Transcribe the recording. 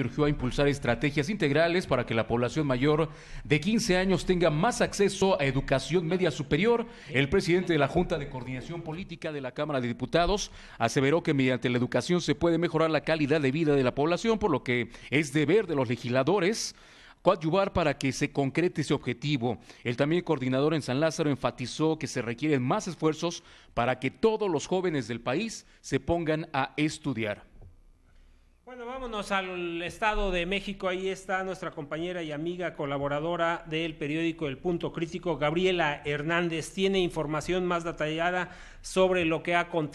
urgió a impulsar estrategias integrales para que la población mayor de 15 años tenga más acceso a educación media superior. El presidente de la Junta de Coordinación Política de la Cámara de Diputados aseveró que mediante la educación se puede mejorar la calidad de vida de la población, por lo que es deber de los legisladores coadyuvar para que se concrete ese objetivo. El también coordinador en San Lázaro enfatizó que se requieren más esfuerzos para que todos los jóvenes del país se pongan a estudiar. Bueno, vámonos al Estado de México. Ahí está nuestra compañera y amiga colaboradora del periódico El Punto Crítico, Gabriela Hernández. Tiene información más detallada sobre lo que ha acontecido.